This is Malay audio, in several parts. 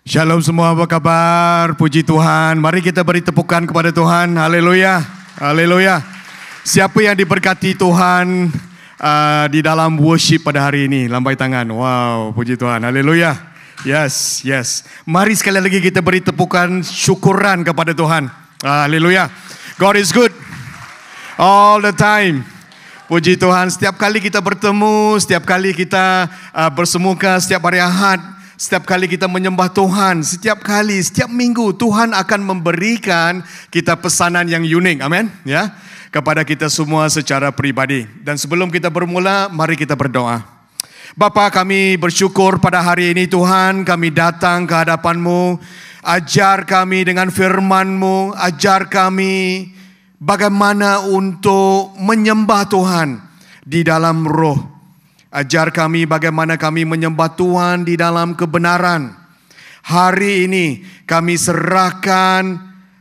Shalom semua, apa kabar? Puji Tuhan. Mari kita beri tepukan kepada Tuhan. Haleluya. Haleluya. Siapa yang diberkati Tuhan uh, di dalam worship pada hari ini? Lambai tangan. Wow, puji Tuhan. Haleluya. Yes, yes. Mari sekali lagi kita beri tepukan syukuran kepada Tuhan. Ah, haleluya. God is good. All the time. Puji Tuhan, setiap kali kita bertemu, setiap kali kita uh, bersemuka, setiap hari Ahad, Setiap kali kita menyembah Tuhan, setiap kali, setiap minggu Tuhan akan memberikan kita pesanan yang unik. Amin. Ya. Kepada kita semua secara pribadi. Dan sebelum kita bermula, mari kita berdoa. Bapa kami bersyukur pada hari ini Tuhan kami datang ke hadapanmu. Ajar kami dengan firmanmu. Ajar kami bagaimana untuk menyembah Tuhan di dalam roh Ajar kami bagaimana kami menyembah Tuhan di dalam kebenaran. Hari ini kami serahkan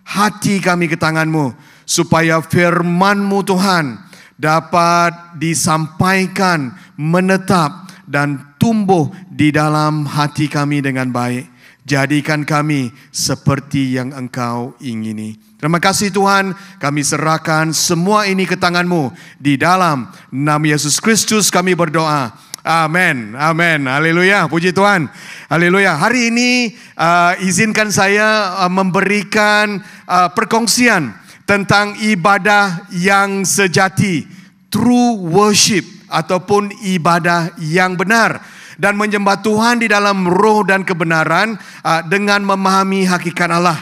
hati kami ke tanganmu. Supaya firmanmu Tuhan dapat disampaikan, menetap dan tumbuh di dalam hati kami dengan baik. Jadikan kami seperti yang engkau ingini. Terima kasih Tuhan, kami serahkan semua ini ke tangan-Mu. Di dalam nama Yesus Kristus kami berdoa. Amin, amin, haleluya, puji Tuhan, haleluya. Hari ini uh, izinkan saya uh, memberikan uh, perkongsian tentang ibadah yang sejati, true worship ataupun ibadah yang benar dan menyembah Tuhan di dalam roh dan kebenaran uh, dengan memahami hakikat Allah.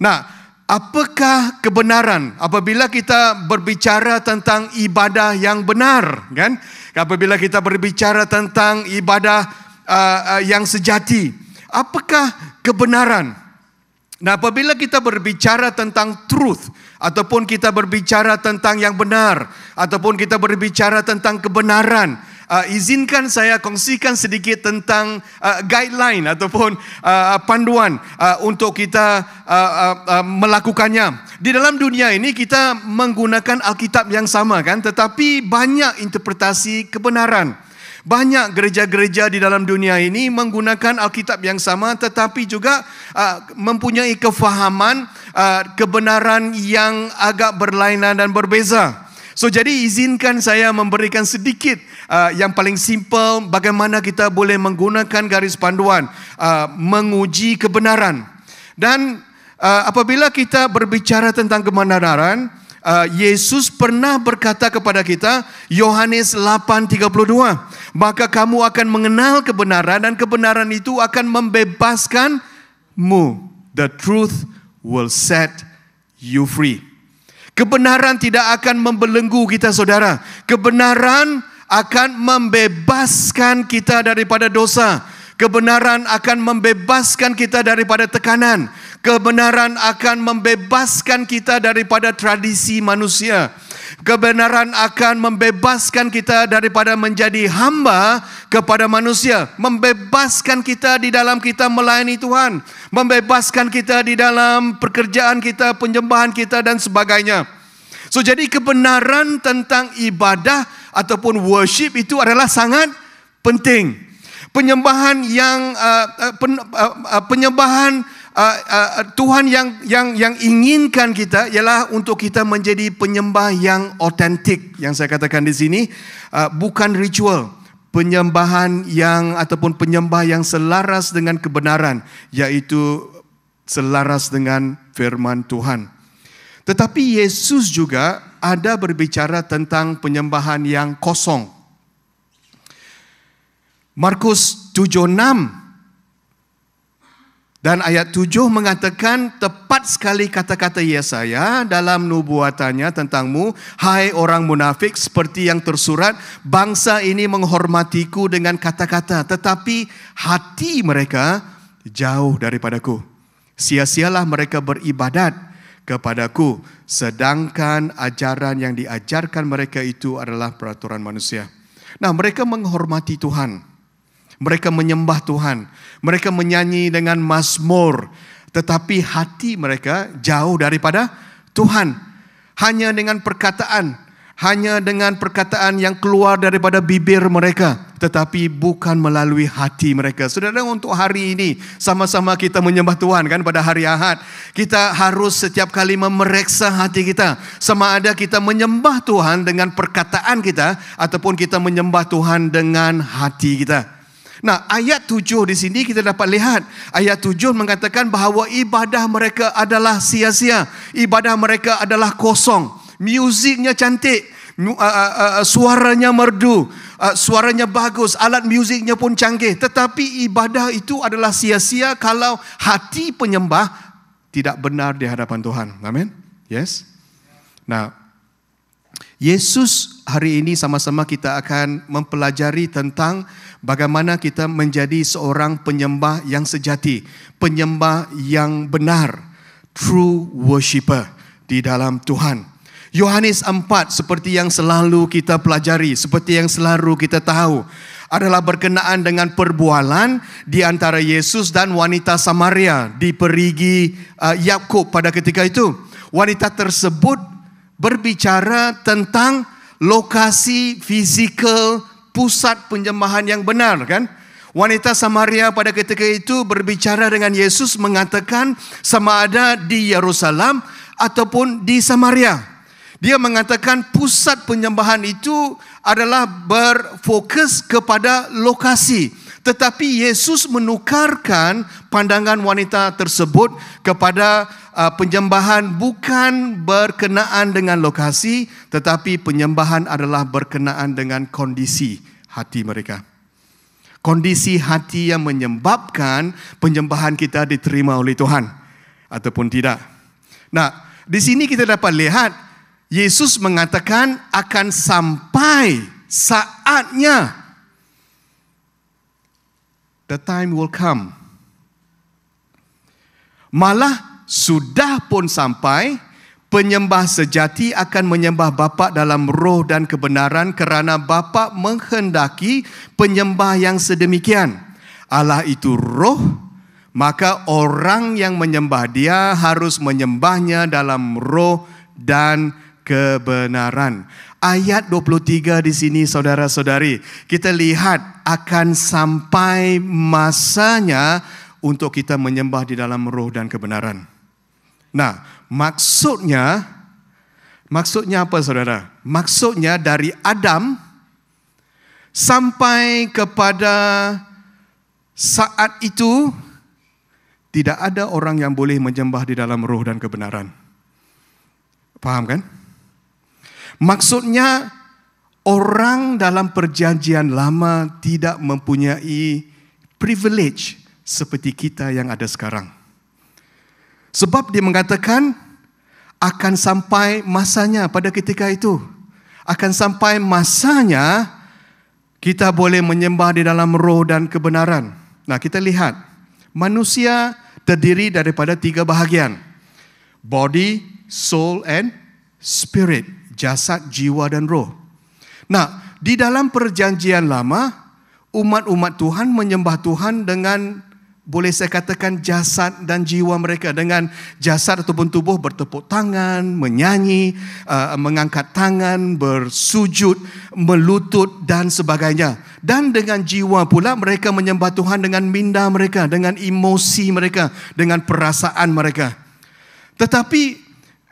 Nah, apakah kebenaran apabila kita berbicara tentang ibadah yang benar kan apabila kita berbicara tentang ibadah uh, uh, yang sejati apakah kebenaran nah apabila kita berbicara tentang truth ataupun kita berbicara tentang yang benar ataupun kita berbicara tentang kebenaran uh, izinkan saya kongsikan sedikit tentang uh, guideline ataupun uh, panduan uh, untuk kita uh, uh, melakukannya. Di dalam dunia ini kita menggunakan Alkitab yang sama kan tetapi banyak interpretasi kebenaran. Banyak gereja-gereja di dalam dunia ini menggunakan Alkitab yang sama tetapi juga uh, mempunyai kefahaman uh, kebenaran yang agak berlainan dan berbeza. So jadi izinkan saya memberikan sedikit uh, yang paling simple bagaimana kita boleh menggunakan garis panduan uh, menguji kebenaran. Dan uh, apabila kita berbicara tentang kebenaran, uh, Yesus pernah berkata kepada kita Yohanes 8:32, "Maka kamu akan mengenal kebenaran dan kebenaran itu akan membebaskanmu. The truth will set you free." Kebenaran tidak akan membelenggu kita saudara. Kebenaran akan membebaskan kita daripada dosa. Kebenaran akan membebaskan kita daripada tekanan. Kebenaran akan membebaskan kita daripada tradisi manusia kebenaran akan membebaskan kita daripada menjadi hamba kepada manusia. Membebaskan kita di dalam kita melayani Tuhan. Membebaskan kita di dalam pekerjaan kita, penyembahan kita dan sebagainya. So, jadi kebenaran tentang ibadah ataupun worship itu adalah sangat penting. Penting penyembahan yang uh, uh pen, uh, uh, penyembahan uh, uh, Tuhan yang yang yang inginkan kita ialah untuk kita menjadi penyembah yang otentik yang saya katakan di sini uh, bukan ritual penyembahan yang ataupun penyembah yang selaras dengan kebenaran yaitu selaras dengan firman Tuhan. Tetapi Yesus juga ada berbicara tentang penyembahan yang kosong Markus 7:6 dan ayat 7 mengatakan tepat sekali kata-kata Yesaya dalam nubuatannya tentangmu hai orang munafik seperti yang tersurat bangsa ini menghormatiku dengan kata-kata tetapi hati mereka jauh daripadaku sia-sialah mereka beribadat kepadaku sedangkan ajaran yang diajarkan mereka itu adalah peraturan manusia nah mereka menghormati Tuhan mereka menyembah Tuhan, mereka menyanyi dengan mazmur, tetapi hati mereka jauh daripada Tuhan. Hanya dengan perkataan, hanya dengan perkataan yang keluar daripada bibir mereka, tetapi bukan melalui hati mereka. Saudara untuk hari ini sama-sama kita menyembah Tuhan kan pada hari Ahad. Kita harus setiap kali memeriksa hati kita. Sama ada kita menyembah Tuhan dengan perkataan kita ataupun kita menyembah Tuhan dengan hati kita. Nah, ayat tujuh di sini kita dapat lihat ayat tujuh mengatakan bahawa ibadah mereka adalah sia-sia. Ibadah mereka adalah kosong. Muziknya cantik, uh, uh, uh, suaranya merdu, suaranya bagus, alat muziknya pun canggih, tetapi ibadah itu adalah sia-sia kalau hati penyembah tidak benar di hadapan Tuhan. Amin. Yes. Nah, Yesus hari ini sama-sama kita akan mempelajari tentang bagaimana kita menjadi seorang penyembah yang sejati, penyembah yang benar, true worshipper di dalam Tuhan. Yohanes 4 seperti yang selalu kita pelajari, seperti yang selalu kita tahu adalah berkenaan dengan perbualan di antara Yesus dan wanita Samaria di perigi uh, Yakub pada ketika itu. Wanita tersebut berbicara tentang lokasi fizikal pusat penyembahan yang benar kan wanita samaria pada ketika itu berbicara dengan Yesus mengatakan sama ada di Yerusalem ataupun di samaria dia mengatakan pusat penyembahan itu adalah berfokus kepada lokasi tetapi Yesus menukarkan pandangan wanita tersebut kepada uh, penyembahan bukan berkenaan dengan lokasi tetapi penyembahan adalah berkenaan dengan kondisi hati mereka. Kondisi hati yang menyebabkan penyembahan kita diterima oleh Tuhan ataupun tidak. Nah, di sini kita dapat lihat Yesus mengatakan akan sampai saatnya the time will come. Malah sudah pun sampai penyembah sejati akan menyembah Bapa dalam roh dan kebenaran kerana Bapa menghendaki penyembah yang sedemikian. Allah itu roh, maka orang yang menyembah Dia harus menyembahnya dalam roh dan kebenaran ayat 23 di sini saudara-saudari. Kita lihat akan sampai masanya untuk kita menyembah di dalam roh dan kebenaran. Nah, maksudnya maksudnya apa saudara? Maksudnya dari Adam sampai kepada saat itu tidak ada orang yang boleh menyembah di dalam roh dan kebenaran. Faham kan? Maksudnya orang dalam perjanjian lama tidak mempunyai privilege seperti kita yang ada sekarang. Sebab dia mengatakan akan sampai masanya pada ketika itu. Akan sampai masanya kita boleh menyembah di dalam roh dan kebenaran. Nah kita lihat manusia terdiri daripada tiga bahagian. Body, soul and spirit. Spirit jasad, jiwa dan roh. Nah, di dalam perjanjian lama, umat-umat Tuhan menyembah Tuhan dengan boleh saya katakan jasad dan jiwa mereka dengan jasad ataupun tubuh bertepuk tangan, menyanyi, uh, mengangkat tangan, bersujud, melutut dan sebagainya. Dan dengan jiwa pula mereka menyembah Tuhan dengan minda mereka, dengan emosi mereka, dengan perasaan mereka. Tetapi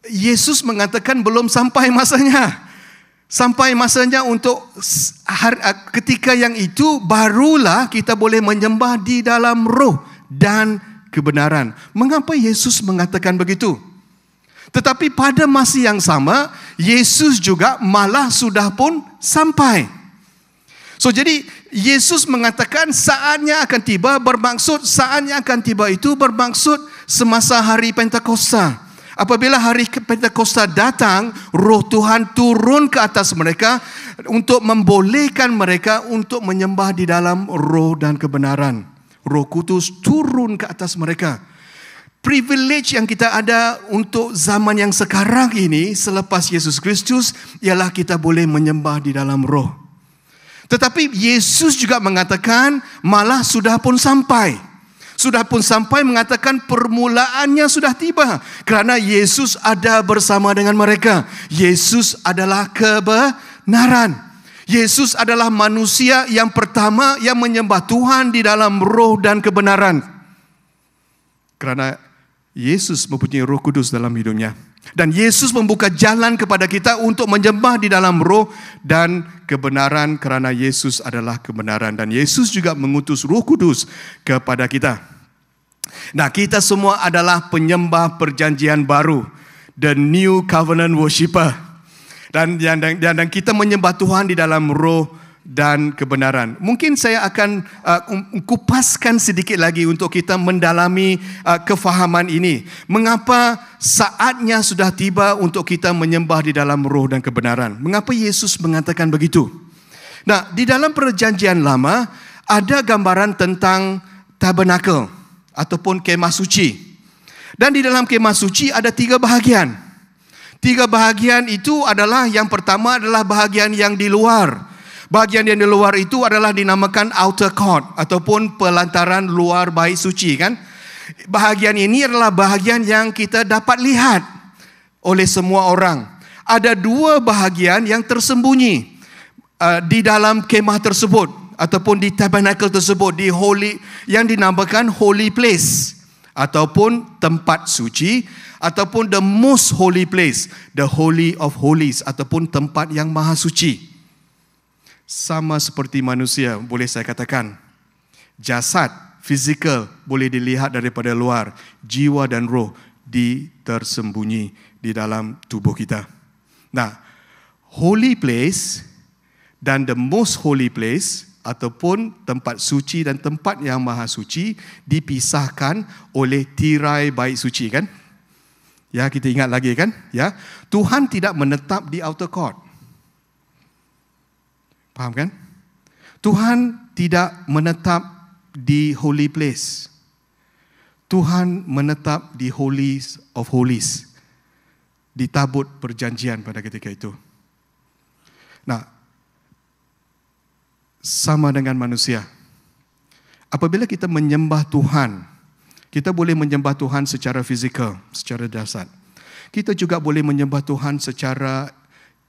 Yesus mengatakan belum sampai masanya. Sampai masanya untuk ketika yang itu barulah kita boleh menyembah di dalam roh dan kebenaran. Mengapa Yesus mengatakan begitu? Tetapi pada masa yang sama Yesus juga malah sudah pun sampai. So jadi Yesus mengatakan saatnya akan tiba bermaksud saatnya akan tiba itu bermaksud semasa hari Pentakosta apabila hari Pentakosta datang, roh Tuhan turun ke atas mereka untuk membolehkan mereka untuk menyembah di dalam roh dan kebenaran. Roh Kudus turun ke atas mereka. Privilege yang kita ada untuk zaman yang sekarang ini selepas Yesus Kristus ialah kita boleh menyembah di dalam roh. Tetapi Yesus juga mengatakan malah sudah pun sampai sudah pun sampai mengatakan permulaannya sudah tiba kerana Yesus ada bersama dengan mereka. Yesus adalah kebenaran. Yesus adalah manusia yang pertama yang menyembah Tuhan di dalam roh dan kebenaran. Kerana Yesus mempunyai Roh Kudus dalam hidupnya. Dan Yesus membuka jalan kepada kita untuk menyembah di dalam roh dan kebenaran kerana Yesus adalah kebenaran. Dan Yesus juga mengutus roh kudus kepada kita. Nah kita semua adalah penyembah perjanjian baru. The new covenant worshipper. Dan, dan, dan, kita menyembah Tuhan di dalam roh dan kebenaran. Mungkin saya akan uh, um, kupaskan sedikit lagi untuk kita mendalami uh, kefahaman ini. Mengapa saatnya sudah tiba untuk kita menyembah di dalam roh dan kebenaran? Mengapa Yesus mengatakan begitu? Nah, di dalam perjanjian lama ada gambaran tentang tabernakel ataupun kemah suci. Dan di dalam kemah suci ada tiga bahagian. Tiga bahagian itu adalah yang pertama adalah bahagian yang di luar. Bahagian yang di luar itu adalah dinamakan outer court ataupun pelantaran luar bait suci kan. Bahagian ini adalah bahagian yang kita dapat lihat oleh semua orang. Ada dua bahagian yang tersembunyi uh, di dalam kemah tersebut ataupun di tabernacle tersebut di holy yang dinamakan holy place ataupun tempat suci ataupun the most holy place the holy of holies ataupun tempat yang maha suci sama seperti manusia boleh saya katakan. Jasad, fizikal boleh dilihat daripada luar. Jiwa dan roh ditersembunyi di dalam tubuh kita. Nah, holy place dan the most holy place ataupun tempat suci dan tempat yang maha suci dipisahkan oleh tirai baik suci kan? Ya, kita ingat lagi kan? Ya. Tuhan tidak menetap di outer court. Faham kan? Tuhan tidak menetap di holy place. Tuhan menetap di holy of holies. Di tabut perjanjian pada ketika itu. Nah, sama dengan manusia. Apabila kita menyembah Tuhan, kita boleh menyembah Tuhan secara fizikal, secara dasar. Kita juga boleh menyembah Tuhan secara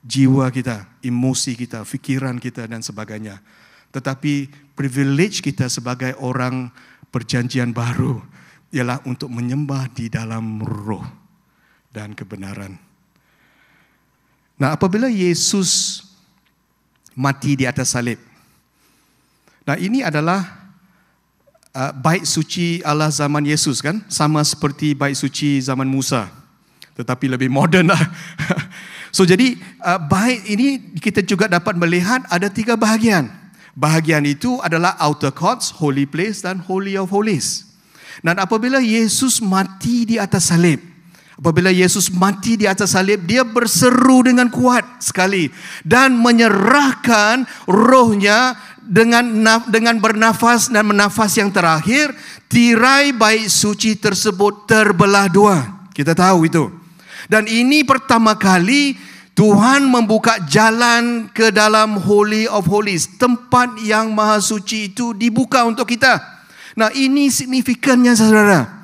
jiwa kita, emosi kita, fikiran kita dan sebagainya. Tetapi privilege kita sebagai orang perjanjian baru ialah untuk menyembah di dalam roh dan kebenaran. Nah, apabila Yesus mati di atas salib. Nah, ini adalah uh, bait suci Allah zaman Yesus kan? Sama seperti baik suci zaman Musa. Tetapi lebih modern lah. So jadi uh, bait ini kita juga dapat melihat ada tiga bahagian. Bahagian itu adalah outer courts, holy place dan holy of holies. Dan apabila Yesus mati di atas salib, apabila Yesus mati di atas salib, dia berseru dengan kuat sekali dan menyerahkan rohnya dengan dengan bernafas dan menafas yang terakhir, tirai bait suci tersebut terbelah dua. Kita tahu itu. Dan ini pertama kali Tuhan membuka jalan ke dalam Holy of Holies. Tempat yang maha suci itu dibuka untuk kita. Nah ini signifikannya saudara.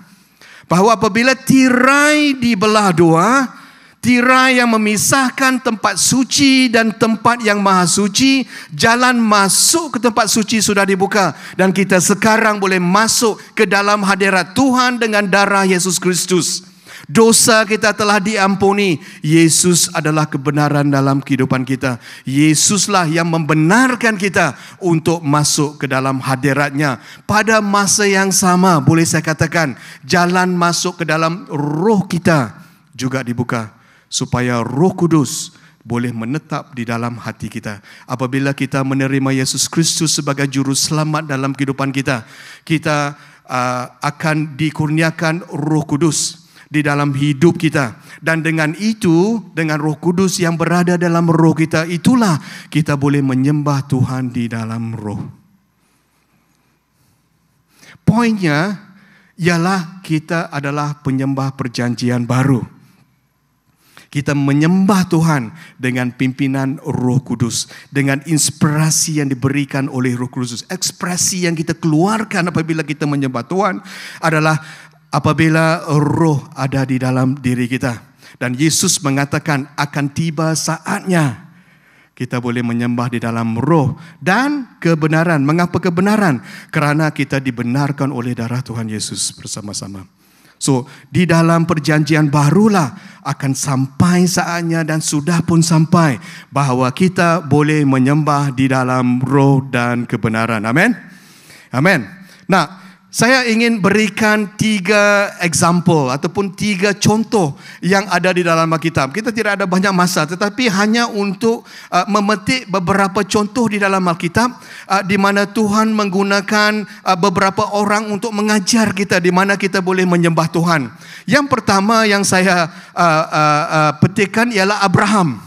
Bahawa apabila tirai dibelah dua, tirai yang memisahkan tempat suci dan tempat yang maha suci, jalan masuk ke tempat suci sudah dibuka. Dan kita sekarang boleh masuk ke dalam hadirat Tuhan dengan darah Yesus Kristus. Dosa kita telah diampuni. Yesus adalah kebenaran dalam kehidupan kita. Yesuslah yang membenarkan kita untuk masuk ke dalam hadiratnya. Pada masa yang sama, boleh saya katakan, jalan masuk ke dalam roh kita juga dibuka. Supaya roh kudus boleh menetap di dalam hati kita. Apabila kita menerima Yesus Kristus sebagai juru selamat dalam kehidupan kita, kita uh, akan dikurniakan roh kudus. di dalam hidup kita. Dan dengan itu, dengan roh kudus yang berada dalam roh kita, itulah kita boleh menyembah Tuhan di dalam roh. Poinnya ialah kita adalah penyembah perjanjian baru kita menyembah Tuhan dengan pimpinan Roh Kudus, dengan inspirasi yang diberikan oleh Roh Kudus. Ekspresi yang kita keluarkan apabila kita menyembah Tuhan adalah apabila roh ada di dalam diri kita dan Yesus mengatakan akan tiba saatnya kita boleh menyembah di dalam roh dan kebenaran. Mengapa kebenaran? Kerana kita dibenarkan oleh darah Tuhan Yesus bersama-sama. So, di dalam perjanjian barulah akan sampai saatnya dan sudah pun sampai bahawa kita boleh menyembah di dalam roh dan kebenaran. Amin. Amin. Nah, saya ingin berikan tiga example ataupun tiga contoh yang ada di dalam Alkitab. Kita tidak ada banyak masa tetapi hanya untuk uh, memetik beberapa contoh di dalam Alkitab uh, di mana Tuhan menggunakan uh, beberapa orang untuk mengajar kita di mana kita boleh menyembah Tuhan. Yang pertama yang saya uh, uh, uh, petikan ialah Abraham.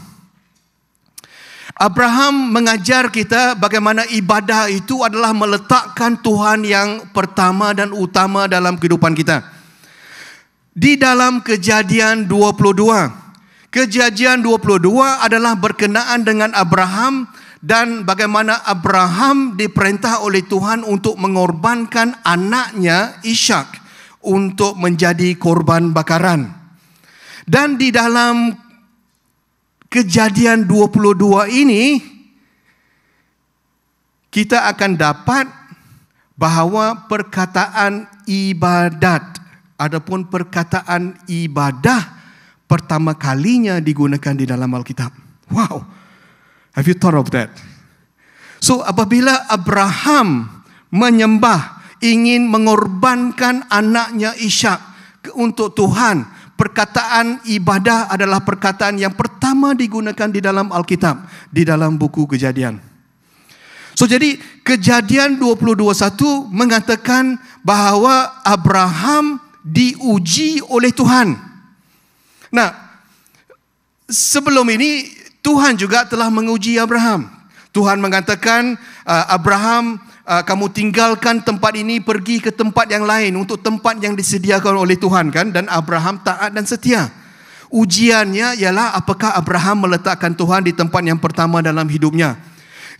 Abraham mengajar kita bagaimana ibadah itu adalah meletakkan Tuhan yang pertama dan utama dalam kehidupan kita. Di dalam kejadian 22. Kejadian 22 adalah berkenaan dengan Abraham dan bagaimana Abraham diperintah oleh Tuhan untuk mengorbankan anaknya Ishak untuk menjadi korban bakaran. Dan di dalam kejadian 22 ini kita akan dapat bahawa perkataan ibadat ataupun perkataan ibadah pertama kalinya digunakan di dalam Alkitab. Wow. Have you thought of that? So apabila Abraham menyembah ingin mengorbankan anaknya Ishak untuk Tuhan, perkataan ibadah adalah perkataan yang pertama pertama digunakan di dalam Alkitab, di dalam buku Kejadian. So jadi Kejadian 22:1 mengatakan bahawa Abraham diuji oleh Tuhan. Nah, sebelum ini Tuhan juga telah menguji Abraham. Tuhan mengatakan ah, Abraham ah, kamu tinggalkan tempat ini pergi ke tempat yang lain untuk tempat yang disediakan oleh Tuhan kan dan Abraham taat dan setia ujiannya ialah apakah Abraham meletakkan Tuhan di tempat yang pertama dalam hidupnya.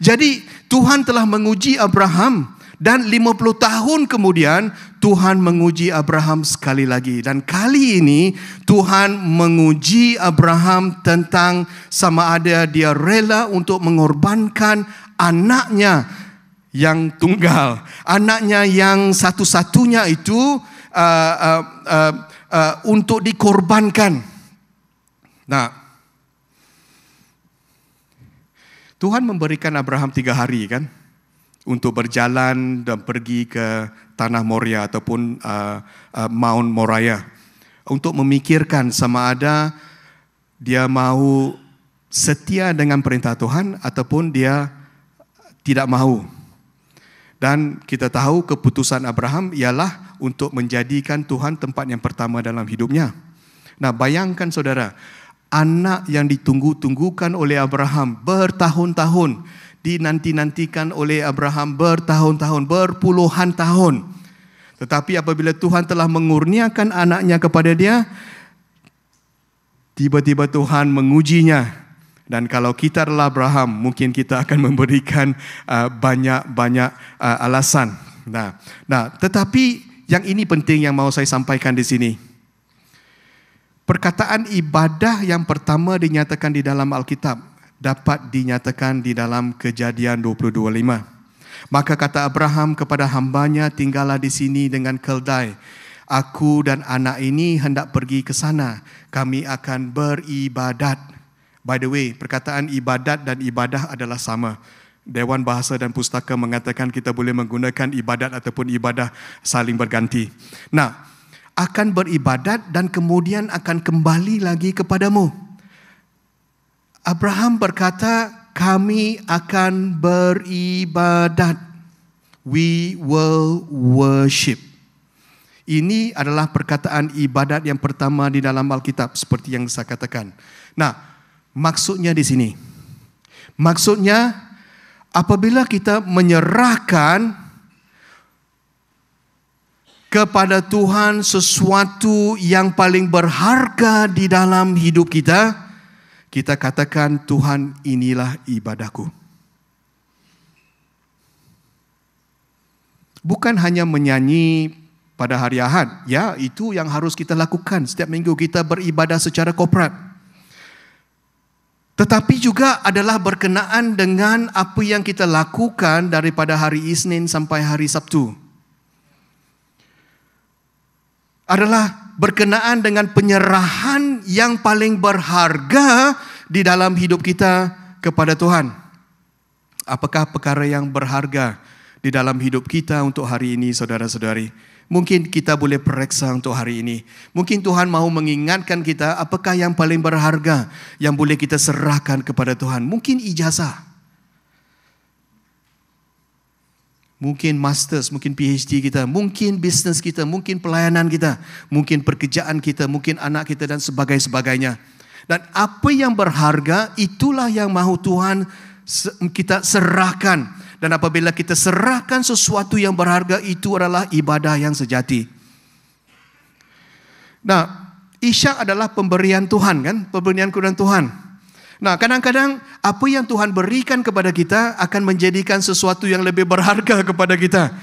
Jadi Tuhan telah menguji Abraham dan 50 tahun kemudian Tuhan menguji Abraham sekali lagi dan kali ini Tuhan menguji Abraham tentang sama ada dia rela untuk mengorbankan anaknya yang tunggal, anaknya yang satu-satunya itu uh, uh, uh, uh, untuk dikorbankan. Nah, Tuhan memberikan Abraham tiga hari kan untuk berjalan dan pergi ke tanah Moria ataupun uh, uh, Mount Moriah untuk memikirkan sama ada dia mau setia dengan perintah Tuhan ataupun dia tidak mau. Dan kita tahu keputusan Abraham ialah untuk menjadikan Tuhan tempat yang pertama dalam hidupnya. Nah, bayangkan saudara, anak yang ditunggu-tunggukan oleh Abraham bertahun-tahun dinanti-nantikan oleh Abraham bertahun-tahun berpuluhan tahun tetapi apabila Tuhan telah mengurniakan anaknya kepada dia tiba-tiba Tuhan mengujinya dan kalau kita adalah Abraham mungkin kita akan memberikan uh, banyak-banyak uh, alasan nah nah tetapi yang ini penting yang mau saya sampaikan di sini Perkataan ibadah yang pertama dinyatakan di dalam Alkitab dapat dinyatakan di dalam kejadian 22.5. Maka kata Abraham kepada hambanya, tinggallah di sini dengan keldai. Aku dan anak ini hendak pergi ke sana. Kami akan beribadat. By the way, perkataan ibadat dan ibadah adalah sama. Dewan Bahasa dan Pustaka mengatakan kita boleh menggunakan ibadat ataupun ibadah saling berganti. Nah, akan beribadat dan kemudian akan kembali lagi kepadamu. Abraham berkata, "Kami akan beribadat." We will worship. Ini adalah perkataan ibadat yang pertama di dalam Alkitab seperti yang saya katakan. Nah, maksudnya di sini. Maksudnya apabila kita menyerahkan kepada Tuhan sesuatu yang paling berharga di dalam hidup kita, kita katakan Tuhan inilah ibadahku. Bukan hanya menyanyi pada hari Ahad, ya itu yang harus kita lakukan setiap minggu kita beribadah secara korporat. Tetapi juga adalah berkenaan dengan apa yang kita lakukan daripada hari Isnin sampai hari Sabtu. adalah berkenaan dengan penyerahan yang paling berharga di dalam hidup kita kepada Tuhan. Apakah perkara yang berharga di dalam hidup kita untuk hari ini, saudara-saudari? Mungkin kita boleh periksa untuk hari ini. Mungkin Tuhan mau mengingatkan kita apakah yang paling berharga yang boleh kita serahkan kepada Tuhan. Mungkin ijazah. mungkin masters, mungkin PhD kita, mungkin bisnes kita, mungkin pelayanan kita, mungkin pekerjaan kita, mungkin anak kita dan sebagainya. Dan apa yang berharga itulah yang mahu Tuhan kita serahkan. Dan apabila kita serahkan sesuatu yang berharga itu adalah ibadah yang sejati. Nah, isyak adalah pemberian Tuhan kan? Pemberian kurang Tuhan. Nah, kadang-kadang apa yang Tuhan berikan kepada kita akan menjadikan sesuatu yang lebih berharga kepada kita.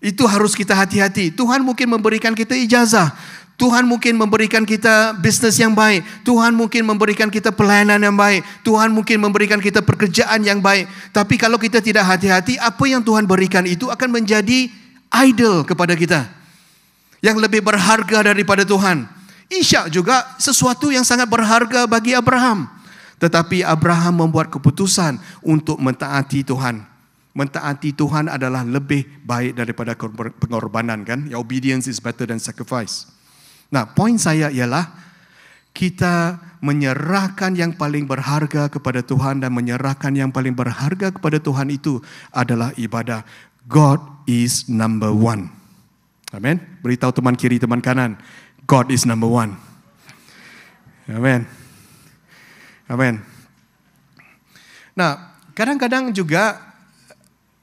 Itu harus kita hati-hati. Tuhan mungkin memberikan kita ijazah. Tuhan mungkin memberikan kita bisnes yang baik. Tuhan mungkin memberikan kita pelayanan yang baik. Tuhan mungkin memberikan kita pekerjaan yang baik. Tapi kalau kita tidak hati-hati, apa yang Tuhan berikan itu akan menjadi idol kepada kita. Yang lebih berharga daripada Tuhan. Isyak juga sesuatu yang sangat berharga bagi Abraham. Tetapi Abraham membuat keputusan untuk mentaati Tuhan. Mentaati Tuhan adalah lebih baik daripada pengorbanan kan? Your obedience is better than sacrifice. Nah, poin saya ialah kita menyerahkan yang paling berharga kepada Tuhan dan menyerahkan yang paling berharga kepada Tuhan itu adalah ibadah. God is number one. Amin. Beritahu teman kiri, teman kanan. God is number one. Amin. Amin. Nah, kadang-kadang juga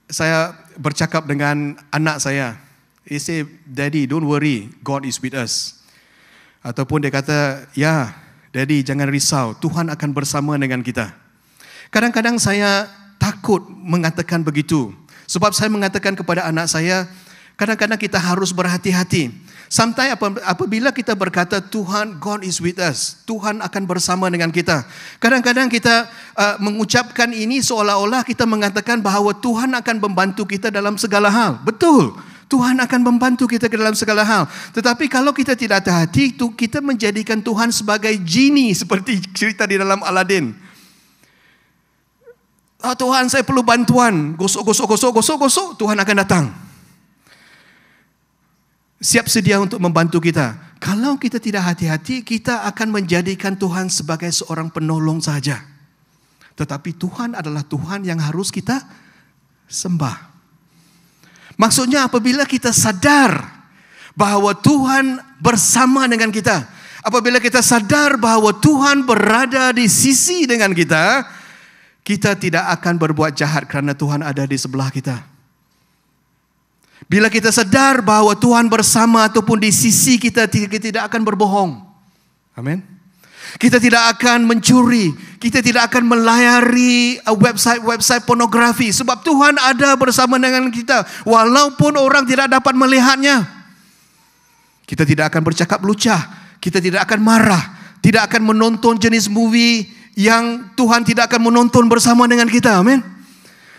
saya bercakap dengan anak saya. He say, Daddy, don't worry. God is with us. Ataupun dia kata, ya, yeah, Daddy, jangan risau. Tuhan akan bersama dengan kita. Kadang-kadang saya takut mengatakan begitu. Sebab saya mengatakan kepada anak saya, kadang-kadang kita harus berhati-hati. Sampai apabila kita berkata Tuhan God is with us, Tuhan akan bersama dengan kita. Kadang-kadang kita uh, mengucapkan ini seolah-olah kita mengatakan bahawa Tuhan akan membantu kita dalam segala hal. Betul. Tuhan akan membantu kita ke dalam segala hal. Tetapi kalau kita tidak hati-hati, kita menjadikan Tuhan sebagai genie seperti cerita di dalam Aladin Oh, ah, Tuhan saya perlu bantuan. Gosok, gosok, gosok, gosok, gosok. Tuhan akan datang. siap sedia untuk membantu kita. Kalau kita tidak hati-hati, kita akan menjadikan Tuhan sebagai seorang penolong saja. Tetapi Tuhan adalah Tuhan yang harus kita sembah. Maksudnya apabila kita sadar bahwa Tuhan bersama dengan kita, apabila kita sadar bahwa Tuhan berada di sisi dengan kita, kita tidak akan berbuat jahat karena Tuhan ada di sebelah kita. Bila kita sedar bahawa Tuhan bersama ataupun di sisi kita, kita tidak akan berbohong. Amin. Kita tidak akan mencuri. Kita tidak akan melayari website-website uh, pornografi. Sebab Tuhan ada bersama dengan kita. Walaupun orang tidak dapat melihatnya. Kita tidak akan bercakap lucah. Kita tidak akan marah. Tidak akan menonton jenis movie yang Tuhan tidak akan menonton bersama dengan kita. Amin. Amin.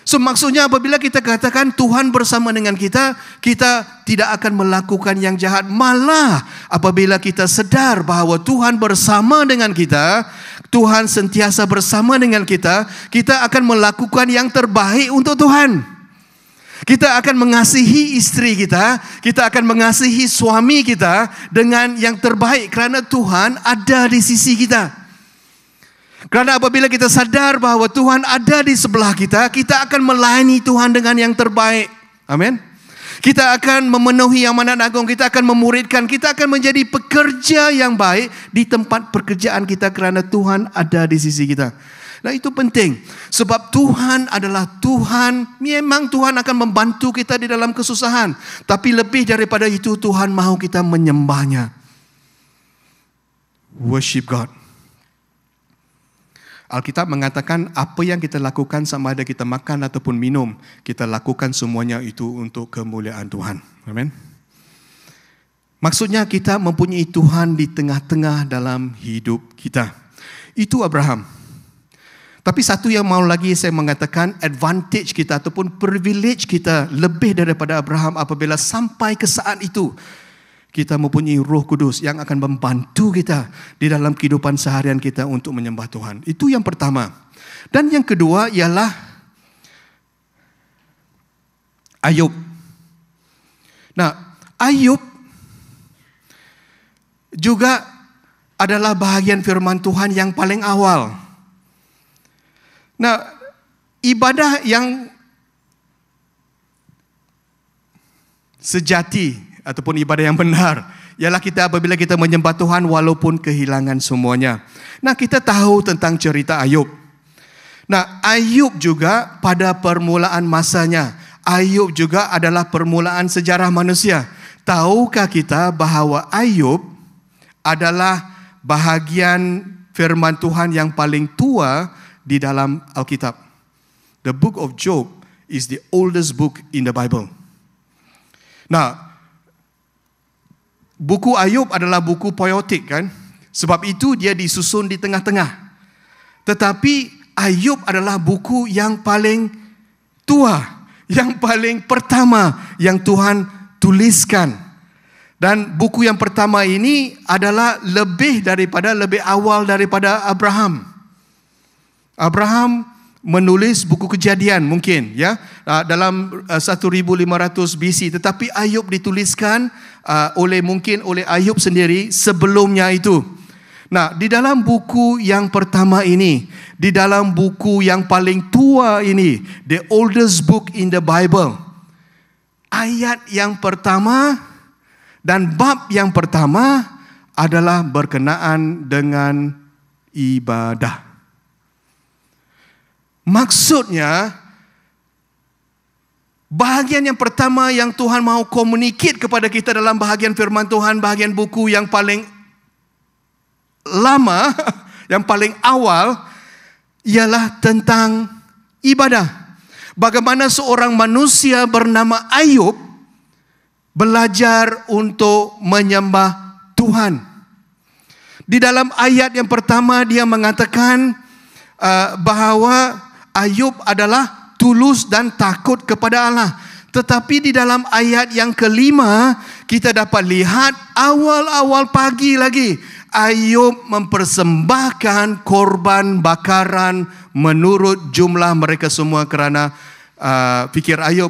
So maksudnya apabila kita katakan Tuhan bersama dengan kita, kita tidak akan melakukan yang jahat. Malah apabila kita sedar bahawa Tuhan bersama dengan kita, Tuhan sentiasa bersama dengan kita, kita akan melakukan yang terbaik untuk Tuhan. Kita akan mengasihi istri kita, kita akan mengasihi suami kita dengan yang terbaik kerana Tuhan ada di sisi kita. Kita. Kerana apabila kita sadar bahawa Tuhan ada di sebelah kita, kita akan melayani Tuhan dengan yang terbaik. Amin. Kita akan memenuhi yang mana agung, kita akan memuridkan, kita akan menjadi pekerja yang baik di tempat pekerjaan kita kerana Tuhan ada di sisi kita. Nah itu penting. Sebab Tuhan adalah Tuhan. Memang Tuhan akan membantu kita di dalam kesusahan. Tapi lebih daripada itu Tuhan mahu kita menyembahnya. Worship God. Alkitab mengatakan apa yang kita lakukan sama ada kita makan ataupun minum, kita lakukan semuanya itu untuk kemuliaan Tuhan. Amin. Maksudnya kita mempunyai Tuhan di tengah-tengah dalam hidup kita. Itu Abraham. Tapi satu yang mau lagi saya mengatakan advantage kita ataupun privilege kita lebih daripada Abraham apabila sampai ke saat itu kita mempunyai roh kudus yang akan membantu kita di dalam kehidupan seharian kita untuk menyembah Tuhan. Itu yang pertama. Dan yang kedua ialah Ayub. Nah, Ayub juga adalah bahagian firman Tuhan yang paling awal. Nah, ibadah yang sejati ataupun ibadah yang benar ialah kita apabila kita menyembah Tuhan walaupun kehilangan semuanya. Nah, kita tahu tentang cerita Ayub. Nah, Ayub juga pada permulaan masanya, Ayub juga adalah permulaan sejarah manusia. Tahukah kita bahawa Ayub adalah bahagian firman Tuhan yang paling tua di dalam Alkitab? The book of Job is the oldest book in the Bible. Nah, buku Ayub adalah buku poetik kan? Sebab itu dia disusun di tengah-tengah. Tetapi Ayub adalah buku yang paling tua, yang paling pertama yang Tuhan tuliskan. Dan buku yang pertama ini adalah lebih daripada lebih awal daripada Abraham. Abraham menulis buku kejadian mungkin ya ah, dalam 1500 ah, BC tetapi Ayub dituliskan ah, oleh mungkin oleh Ayub sendiri sebelumnya itu. Nah, di dalam buku yang pertama ini, di dalam buku yang paling tua ini, the oldest book in the Bible. Ayat yang pertama dan bab yang pertama adalah berkenaan dengan ibadah. Maksudnya, bahagian yang pertama yang Tuhan mahu komunikit kepada kita dalam bahagian firman Tuhan, bahagian buku yang paling lama, yang paling awal, ialah tentang ibadah. Bagaimana seorang manusia bernama Ayub belajar untuk menyembah Tuhan. Di dalam ayat yang pertama dia mengatakan uh, bahawa Ayub adalah tulus dan takut kepada Allah. Tetapi di dalam ayat yang kelima, kita dapat lihat awal-awal pagi lagi. Ayub mempersembahkan korban bakaran menurut jumlah mereka semua kerana uh, fikir Ayub.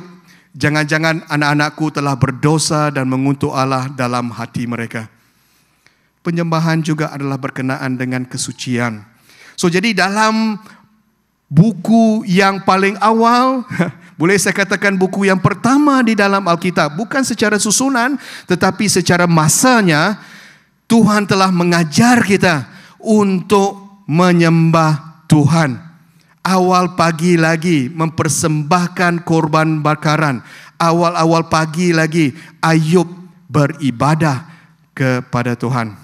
Jangan-jangan anak-anakku telah berdosa dan menguntuk Allah dalam hati mereka. Penyembahan juga adalah berkenaan dengan kesucian. So jadi dalam buku yang paling awal boleh saya katakan buku yang pertama di dalam Alkitab bukan secara susunan tetapi secara masanya Tuhan telah mengajar kita untuk menyembah Tuhan awal pagi lagi mempersembahkan korban bakaran awal-awal pagi lagi Ayub beribadah kepada Tuhan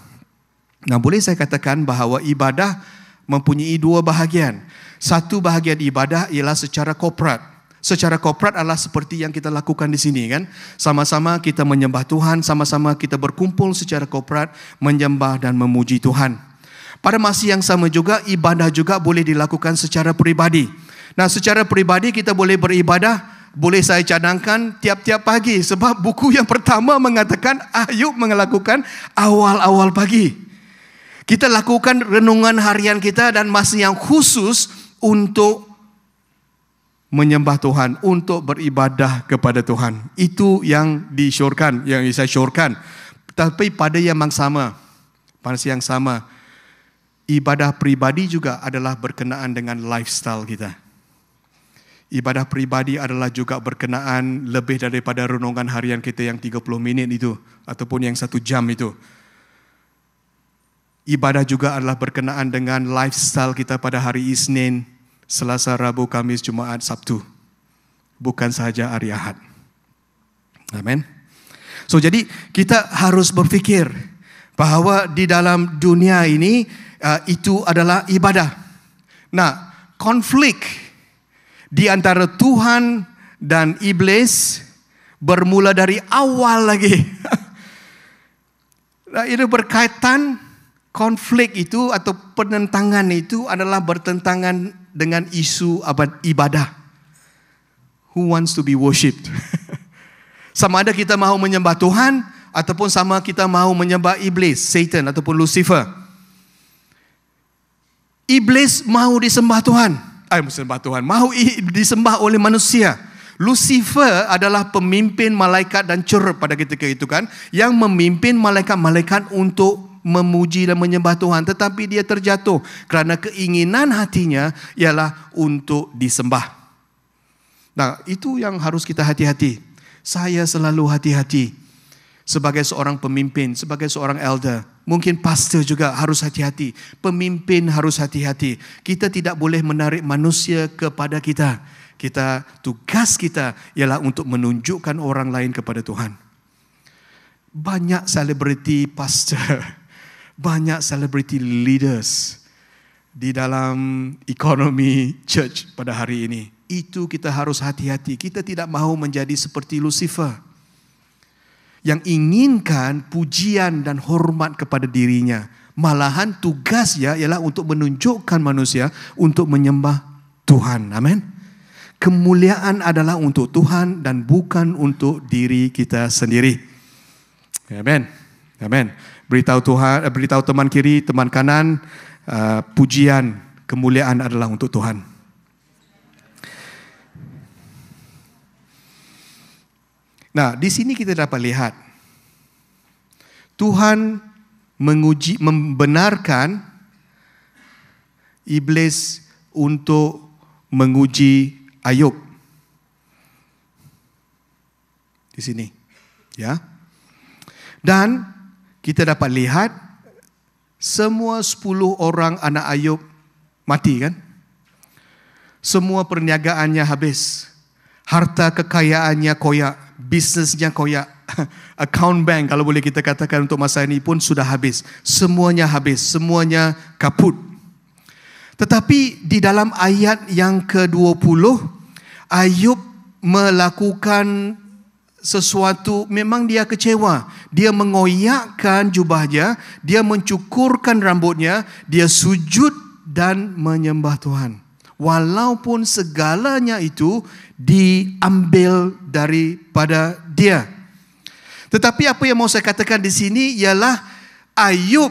nah boleh saya katakan bahawa ibadah mempunyai dua bahagian satu bahagian ibadah ialah secara korporat. Secara korporat adalah seperti yang kita lakukan di sini kan. Sama-sama kita menyembah Tuhan, sama-sama kita berkumpul secara korporat menyembah dan memuji Tuhan. Pada masa yang sama juga ibadah juga boleh dilakukan secara peribadi. Nah, secara peribadi kita boleh beribadah boleh saya cadangkan tiap-tiap pagi sebab buku yang pertama mengatakan Ayub melakukan awal-awal pagi. Kita lakukan renungan harian kita dan masa yang khusus untuk menyembah Tuhan, untuk beribadah kepada Tuhan. Itu yang disyorkan, yang saya syorkan. Tapi pada yang sama, pada siang sama, ibadah pribadi juga adalah berkenaan dengan lifestyle kita. Ibadah pribadi adalah juga berkenaan lebih daripada renungan harian kita yang 30 minit itu ataupun yang satu jam itu. Ibadah juga adalah berkenaan dengan lifestyle kita pada hari Isnin, Selasa, Rabu, Kamis, Jumat, Sabtu. Bukan saja hari Ahad. Amin. So jadi kita harus berfikir bahwa di dalam dunia ini uh, itu adalah ibadah. Nah, konflik di antara Tuhan dan iblis bermula dari awal lagi. nah, itu berkaitan konflik itu atau penentangan itu adalah bertentangan dengan isu abad ibadah. Who wants to be worshipped? sama ada kita mahu menyembah Tuhan ataupun sama kita mahu menyembah iblis, Satan ataupun Lucifer. Iblis mahu disembah Tuhan. Ay, eh, disembah Tuhan. Mahu disembah oleh manusia. Lucifer adalah pemimpin malaikat dan cerut pada ketika itu kan. Yang memimpin malaikat-malaikat untuk memuji dan menyembah Tuhan tetapi dia terjatuh kerana keinginan hatinya ialah untuk disembah. Nah, itu yang harus kita hati-hati. Saya selalu hati-hati sebagai seorang pemimpin, sebagai seorang elder, mungkin pastor juga harus hati-hati. Pemimpin harus hati-hati. Kita tidak boleh menarik manusia kepada kita. Kita tugas kita ialah untuk menunjukkan orang lain kepada Tuhan. Banyak selebriti pastor banyak celebrity leaders di dalam ekonomi church pada hari ini. Itu kita harus hati-hati. Kita tidak mahu menjadi seperti Lucifer yang inginkan pujian dan hormat kepada dirinya. Malahan tugas ya ialah untuk menunjukkan manusia untuk menyembah Tuhan. Amin. Kemuliaan adalah untuk Tuhan dan bukan untuk diri kita sendiri. Amin. Amin beritahu Tuhan, eh, beritahu teman kiri, teman kanan, uh, pujian kemuliaan adalah untuk Tuhan. Nah, di sini kita dapat lihat Tuhan menguji membenarkan iblis untuk menguji Ayub. Di sini. Ya. Dan kita dapat lihat semua 10 orang anak Ayub mati kan? Semua perniagaannya habis. Harta kekayaannya koyak, bisnesnya koyak. Account bank kalau boleh kita katakan untuk masa ini pun sudah habis. Semuanya habis, semuanya kaput. Tetapi di dalam ayat yang ke-20 Ayub melakukan sesuatu memang dia kecewa. Dia mengoyakkan jubahnya, dia mencukurkan rambutnya, dia sujud dan menyembah Tuhan. Walaupun segalanya itu diambil daripada dia. Tetapi apa yang mau saya katakan di sini ialah Ayub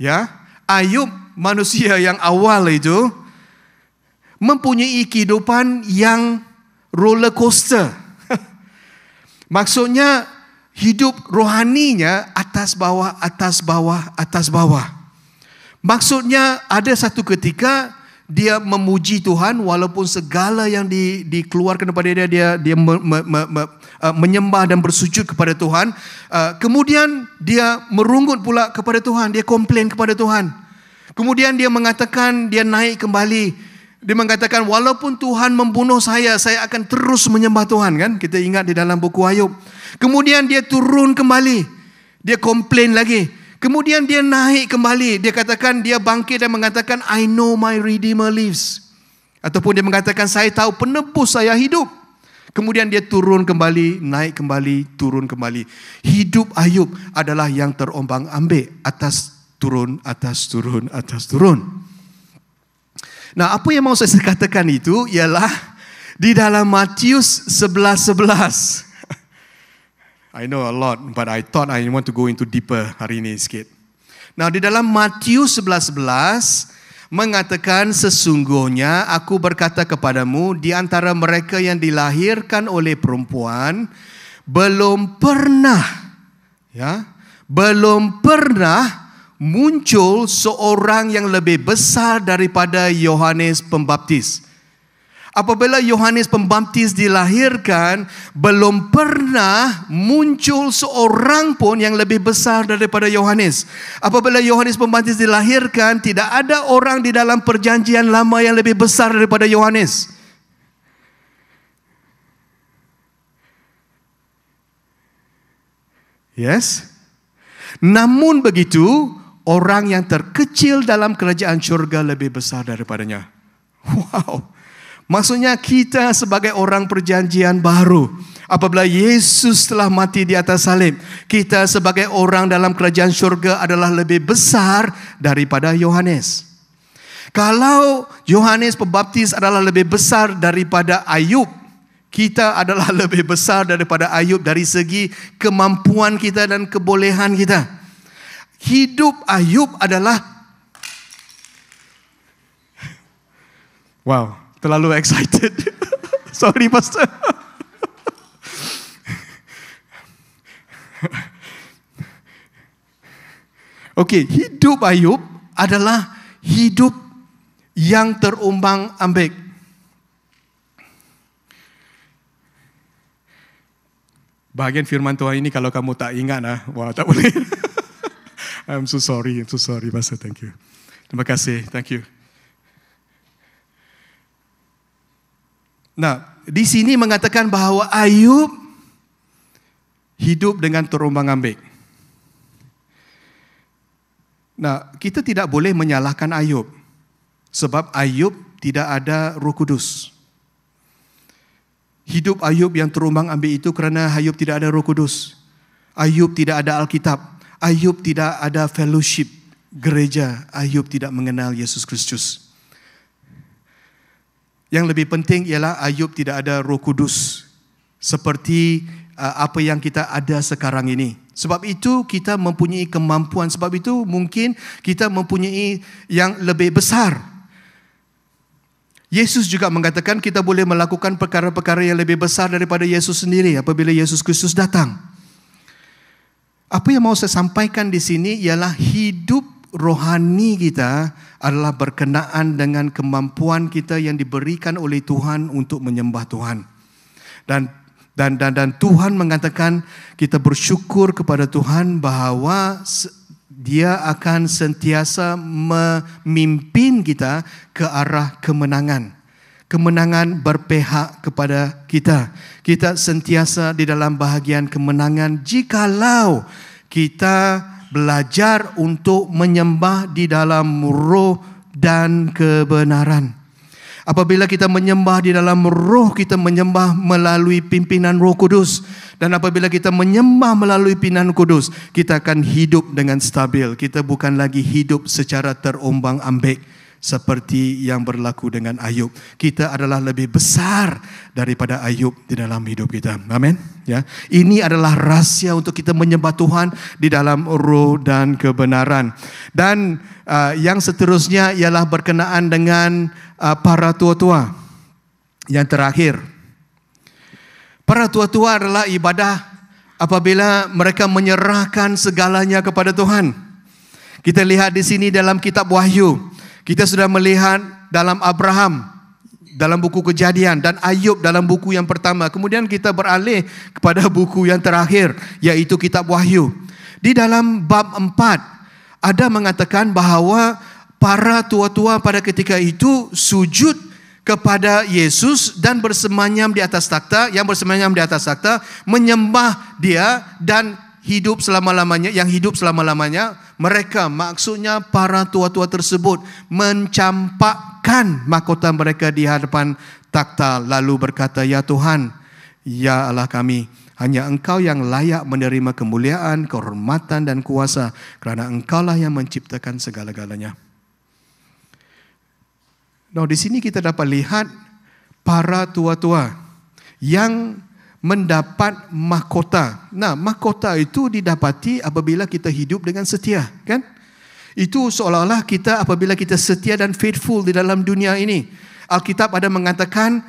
ya, Ayub manusia yang awal itu mempunyai kehidupan yang roller coaster. Maksudnya hidup rohaninya atas bawah, atas bawah, atas bawah. Maksudnya ada satu ketika dia memuji Tuhan walaupun segala yang di, dikeluarkan kepada dia dia dia me, me, me, me, uh, menyembah dan bersujud kepada Tuhan. Uh, kemudian dia merungut pula kepada Tuhan, dia komplain kepada Tuhan. Kemudian dia mengatakan dia naik kembali dia mengatakan walaupun Tuhan membunuh saya, saya akan terus menyembah Tuhan kan? Kita ingat di dalam buku Ayub. Kemudian dia turun kembali. Dia komplain lagi. Kemudian dia naik kembali. Dia katakan dia bangkit dan mengatakan I know my redeemer lives. Ataupun dia mengatakan saya tahu penebus saya hidup. Kemudian dia turun kembali, naik kembali, turun kembali. Hidup Ayub adalah yang terombang ambik. atas turun, atas turun. Atas turun. Nah, apa yang mau saya katakan itu ialah di dalam Matius 11:11. I know a lot, but I thought I want to go into deeper hari ini sikit. Nah, di dalam Matius 11:11 mengatakan sesungguhnya aku berkata kepadamu di antara mereka yang dilahirkan oleh perempuan belum pernah ya, belum pernah muncul seorang yang lebih besar daripada Yohanes Pembaptis. Apabila Yohanes Pembaptis dilahirkan, belum pernah muncul seorang pun yang lebih besar daripada Yohanes. Apabila Yohanes Pembaptis dilahirkan, tidak ada orang di dalam perjanjian lama yang lebih besar daripada Yohanes. Yes? Namun begitu, orang yang terkecil dalam kerajaan syurga lebih besar daripadanya. Wow. Maksudnya kita sebagai orang perjanjian baru. Apabila Yesus telah mati di atas salib. Kita sebagai orang dalam kerajaan syurga adalah lebih besar daripada Yohanes. Kalau Yohanes Pembaptis adalah lebih besar daripada Ayub. Kita adalah lebih besar daripada Ayub dari segi kemampuan kita dan kebolehan Kita hidup Ayub adalah Wow, terlalu excited. Sorry, Pastor. Okey, hidup Ayub adalah hidup yang terumbang ambik. Bahagian firman Tuhan ini kalau kamu tak ingat, ah, wah tak boleh. I'm so sorry. I'm so sorry, Pastor. Thank you. Terima kasih. Thank you. Nah, di sini mengatakan bahawa Ayub hidup dengan terumbang ambik. Nah, kita tidak boleh menyalahkan Ayub. Sebab Ayub tidak ada roh kudus. Hidup Ayub yang terumbang ambik itu kerana Ayub tidak ada roh kudus. Ayub tidak ada Alkitab. Ayub tidak ada fellowship gereja. Ayub tidak mengenal Yesus Kristus. Yang lebih penting ialah Ayub tidak ada roh kudus. Seperti uh, apa yang kita ada sekarang ini. Sebab itu kita mempunyai kemampuan. Sebab itu mungkin kita mempunyai yang lebih besar. Yesus juga mengatakan kita boleh melakukan perkara-perkara yang lebih besar daripada Yesus sendiri apabila Yesus Kristus datang. Apa yang mau saya sampaikan di sini ialah hidup rohani kita adalah berkenaan dengan kemampuan kita yang diberikan oleh Tuhan untuk menyembah Tuhan. Dan dan dan, dan Tuhan mengatakan kita bersyukur kepada Tuhan bahawa dia akan sentiasa memimpin kita ke arah kemenangan kemenangan berpihak kepada kita. Kita sentiasa di dalam bahagian kemenangan jikalau kita belajar untuk menyembah di dalam roh dan kebenaran. Apabila kita menyembah di dalam roh, kita menyembah melalui pimpinan roh kudus. Dan apabila kita menyembah melalui pimpinan kudus, kita akan hidup dengan stabil. Kita bukan lagi hidup secara terombang ambing. seperti yang berlaku dengan Ayub. Kita adalah lebih besar daripada Ayub di dalam hidup kita. Amin. Ya. Ini adalah rahasia untuk kita menyembah Tuhan di dalam roh dan kebenaran. Dan uh, yang seterusnya ialah berkenaan dengan uh, para tua-tua. Yang terakhir. Para tua-tua adalah ibadah apabila mereka menyerahkan segalanya kepada Tuhan. Kita lihat di sini dalam kitab Wahyu Kita sudah melihat dalam Abraham dalam buku Kejadian dan Ayub dalam buku yang pertama. Kemudian kita beralih kepada buku yang terakhir yaitu kitab Wahyu. Di dalam bab empat ada mengatakan bahawa para tua-tua pada ketika itu sujud kepada Yesus dan bersemayam di atas takhta yang bersemayam di atas takhta menyembah dia dan hidup selama-lamanya yang hidup selama-lamanya mereka maksudnya para tua-tua tersebut mencampakkan mahkota mereka di hadapan takhta lalu berkata ya Tuhan ya Allah kami hanya engkau yang layak menerima kemuliaan kehormatan dan kuasa kerana engkaulah yang menciptakan segala-galanya Nah, di sini kita dapat lihat para tua-tua yang mendapat mahkota. Nah, mahkota itu didapati apabila kita hidup dengan setia, kan? Itu seolah-olah kita apabila kita setia dan faithful di dalam dunia ini. Alkitab ada mengatakan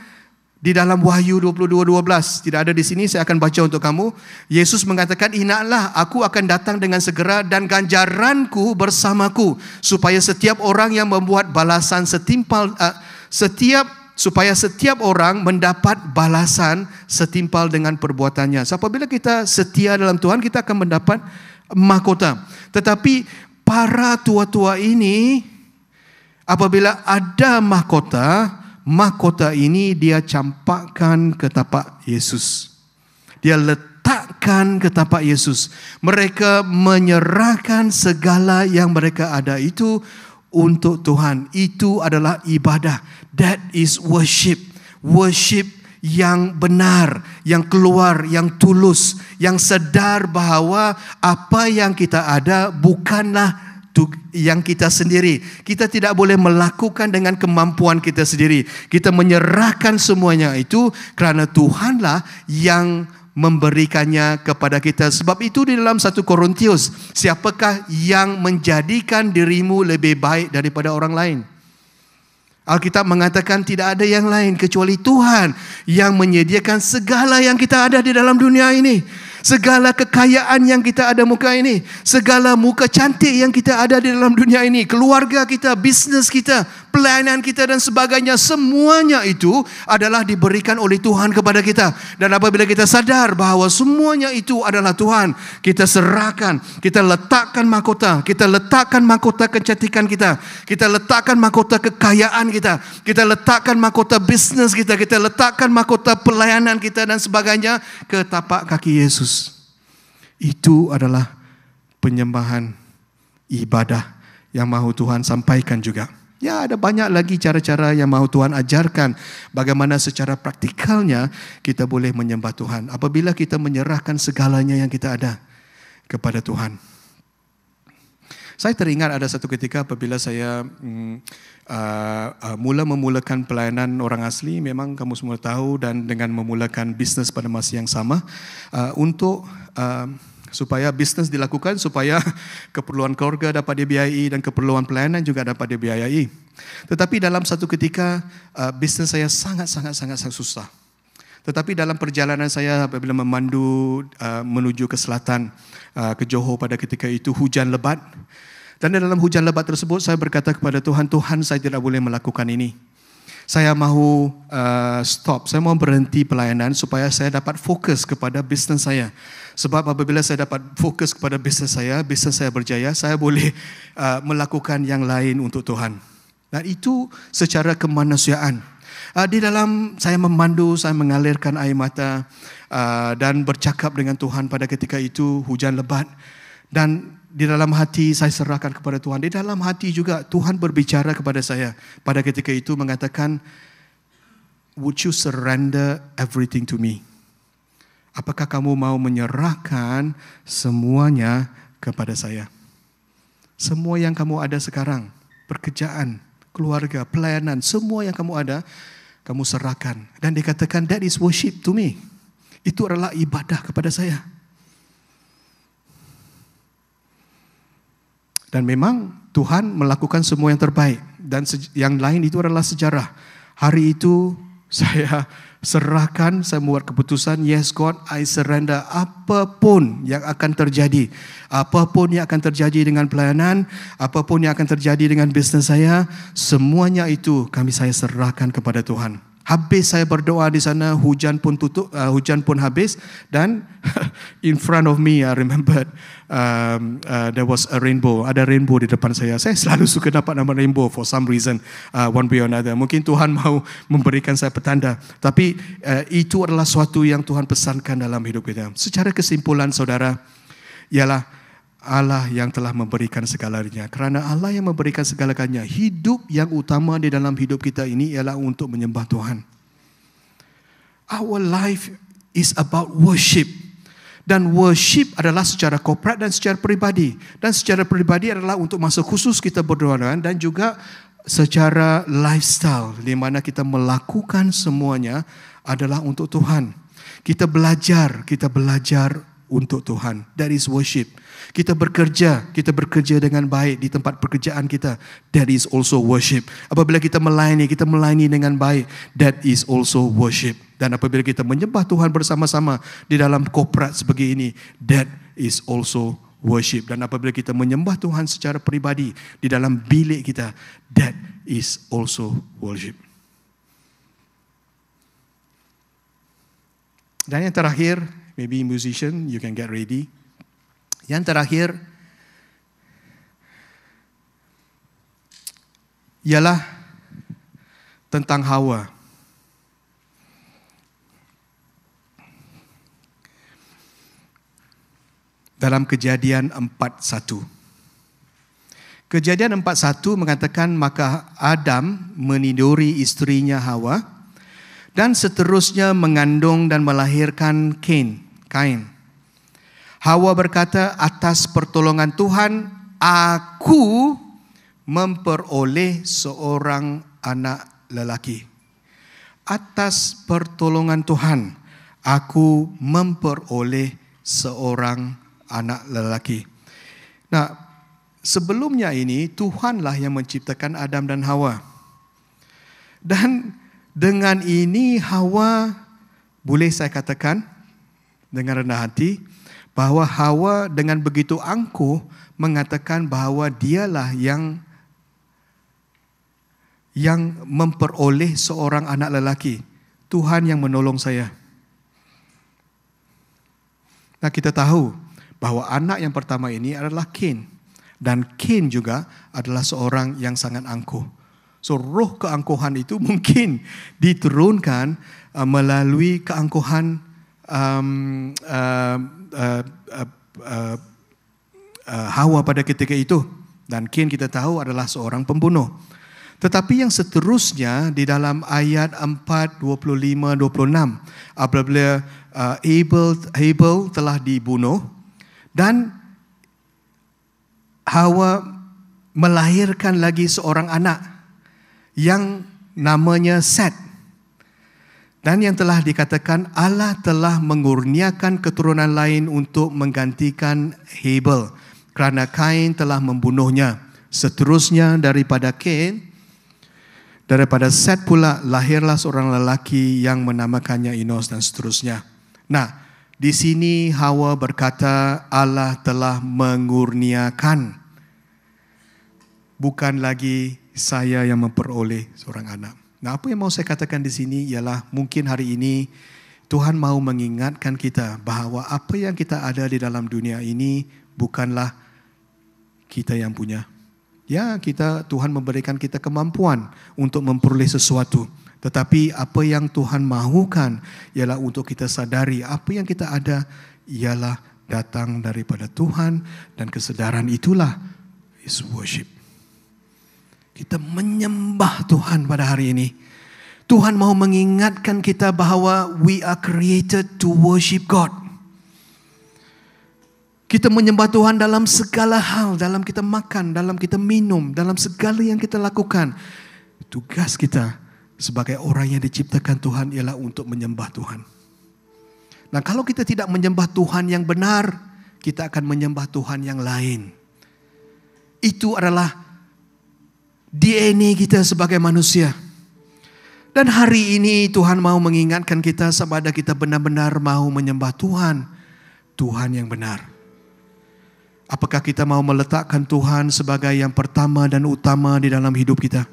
di dalam Wahyu 22:12, tidak ada di sini saya akan baca untuk kamu. Yesus mengatakan, "Inilah aku akan datang dengan segera dan ganjaranku bersamaku supaya setiap orang yang membuat balasan setimpal uh, setiap supaya setiap orang mendapat balasan setimpal dengan perbuatannya. So, apabila kita setia dalam Tuhan, kita akan mendapat mahkota. Tetapi para tua-tua ini apabila ada mahkota, mahkota ini dia campakkan ke tapak Yesus. Dia letakkan ke tapak Yesus. Mereka menyerahkan segala yang mereka ada itu untuk Tuhan. Itu adalah ibadah. That is worship. Worship yang benar, yang keluar, yang tulus, yang sedar bahawa apa yang kita ada bukanlah yang kita sendiri. Kita tidak boleh melakukan dengan kemampuan kita sendiri. Kita menyerahkan semuanya itu kerana Tuhanlah yang memberikannya kepada kita. Sebab itu di dalam satu Korintius, siapakah yang menjadikan dirimu lebih baik daripada orang lain? Alkitab mengatakan tidak ada yang lain kecuali Tuhan yang menyediakan segala yang kita ada di dalam dunia ini. Segala kekayaan yang kita ada muka ini. Segala muka cantik yang kita ada di dalam dunia ini. Keluarga kita, bisnes kita, pelayanan kita dan sebagainya semuanya itu adalah diberikan oleh Tuhan kepada kita dan apabila kita sadar bahawa semuanya itu adalah Tuhan kita serahkan kita letakkan mahkota kita letakkan mahkota kecantikan kita kita letakkan mahkota kekayaan kita kita letakkan mahkota bisnes kita kita letakkan mahkota pelayanan kita dan sebagainya ke tapak kaki Yesus itu adalah penyembahan ibadah yang mahu Tuhan sampaikan juga. Ya, ada banyak lagi cara-cara yang mahu Tuhan ajarkan bagaimana secara praktikalnya kita boleh menyembah Tuhan. Apabila kita menyerahkan segalanya yang kita ada kepada Tuhan. Saya teringat ada satu ketika apabila saya mm, uh, uh, mula memulakan pelayanan orang asli, memang kamu semua tahu dan dengan memulakan bisnes pada masa yang sama uh, untuk uh, supaya bisnes dilakukan supaya keperluan keluarga dapat dibiayai dan keperluan pelayanan juga dapat dibiayai. Tetapi dalam satu ketika uh, bisnes saya sangat sangat sangat sangat susah. Tetapi dalam perjalanan saya apabila memandu uh, menuju ke selatan uh, ke Johor pada ketika itu hujan lebat dan dalam hujan lebat tersebut saya berkata kepada Tuhan Tuhan saya tidak boleh melakukan ini. Saya mahu uh, stop, saya mahu berhenti pelayanan supaya saya dapat fokus kepada bisnes saya. Sebab apabila saya dapat fokus kepada bisnes saya, bisnes saya berjaya, saya boleh uh, melakukan yang lain untuk Tuhan. Dan itu secara kemanusiaan. Uh, di dalam saya memandu, saya mengalirkan air mata uh, dan bercakap dengan Tuhan pada ketika itu hujan lebat dan di dalam hati saya serahkan kepada Tuhan. Di dalam hati juga Tuhan berbicara kepada saya pada ketika itu mengatakan, Would you surrender everything to me? Apakah kamu mau menyerahkan semuanya kepada saya? Semua yang kamu ada sekarang, pekerjaan, keluarga, pelayanan, semua yang kamu ada, kamu serahkan. Dan dikatakan, that is worship to me. Itu adalah ibadah kepada saya. Dan memang Tuhan melakukan semua yang terbaik. Dan yang lain itu adalah sejarah. Hari itu saya serahkan, saya membuat keputusan, yes God, I surrender apapun yang akan terjadi. Apapun yang akan terjadi dengan pelayanan, apapun yang akan terjadi dengan bisnes saya, semuanya itu kami saya serahkan kepada Tuhan. Habis saya berdoa di sana, hujan pun tutup, uh, hujan pun habis. Dan in front of me, I remembered um, uh, there was a rainbow. Ada rainbow di depan saya. Saya selalu suka dapat nama rainbow for some reason, uh, one way or another. Mungkin Tuhan mahu memberikan saya petanda. Tapi uh, itu adalah suatu yang Tuhan pesankan dalam hidup kita. Secara kesimpulan, saudara, ialah Allah yang telah memberikan segalanya. Kerana Allah yang memberikan segalanya, hidup yang utama di dalam hidup kita ini ialah untuk menyembah Tuhan. Our life is about worship. Dan worship adalah secara korporat dan secara peribadi. Dan secara peribadi adalah untuk masa khusus kita berdoa dan juga secara lifestyle di mana kita melakukan semuanya adalah untuk Tuhan. Kita belajar, kita belajar untuk Tuhan. That is worship. worship. Kita bekerja, kita bekerja dengan baik di tempat pekerjaan kita. That is also worship. Apabila kita melayani, kita melayani dengan baik. That is also worship. Dan apabila kita menyembah Tuhan bersama-sama di dalam korporat sebagai ini, that is also worship. Dan apabila kita menyembah Tuhan secara peribadi di dalam bilik kita, that is also worship. Dan yang terakhir, maybe musician, you can get ready. Yang terakhir ialah tentang Hawa. Dalam kejadian 41. Kejadian 41 mengatakan maka Adam meniduri istrinya Hawa dan seterusnya mengandung dan melahirkan Cain. Kain. Hawa berkata, atas pertolongan Tuhan, aku memperoleh seorang anak lelaki. Atas pertolongan Tuhan, aku memperoleh seorang anak lelaki. Nah, sebelumnya ini Tuhanlah yang menciptakan Adam dan Hawa. Dan dengan ini Hawa boleh saya katakan dengan rendah hati bahwa Hawa dengan begitu angkuh mengatakan bahwa dialah yang yang memperoleh seorang anak lelaki. Tuhan yang menolong saya. Nah, kita tahu bahwa anak yang pertama ini adalah Cain dan Cain juga adalah seorang yang sangat angkuh. So roh keangkuhan itu mungkin diturunkan uh, melalui keangkuhan um, uh, uh, uh, uh, Hawa pada ketika itu dan Cain kita tahu adalah seorang pembunuh. Tetapi yang seterusnya di dalam ayat 425, 26 apabila uh, Abel, Abel telah dibunuh dan Hawa melahirkan lagi seorang anak yang namanya Seth dan yang telah dikatakan Allah telah mengurniakan keturunan lain untuk menggantikan Hebel kerana Kain telah membunuhnya. Seterusnya daripada Kain, daripada Set pula lahirlah seorang lelaki yang menamakannya Enos dan seterusnya. Nah, di sini Hawa berkata Allah telah mengurniakan. Bukan lagi saya yang memperoleh seorang anak. Nah, apa yang mau saya katakan di sini ialah mungkin hari ini Tuhan mau mengingatkan kita bahawa apa yang kita ada di dalam dunia ini bukanlah kita yang punya. Ya, kita Tuhan memberikan kita kemampuan untuk memperoleh sesuatu. Tetapi apa yang Tuhan mahukan ialah untuk kita sadari apa yang kita ada ialah datang daripada Tuhan dan kesedaran itulah is worship. Kita menyembah Tuhan pada hari ini. Tuhan mau mengingatkan kita bahwa we are created to worship God. Kita menyembah Tuhan dalam segala hal, dalam kita makan, dalam kita minum, dalam segala yang kita lakukan. Tugas kita sebagai orang yang diciptakan Tuhan ialah untuk menyembah Tuhan. Nah, kalau kita tidak menyembah Tuhan yang benar, kita akan menyembah Tuhan yang lain. Itu adalah DNA kita sebagai manusia. Dan hari ini Tuhan mau mengingatkan kita kepada kita benar-benar mau menyembah Tuhan. Tuhan yang benar. Apakah kita mau meletakkan Tuhan sebagai yang pertama dan utama di dalam hidup kita?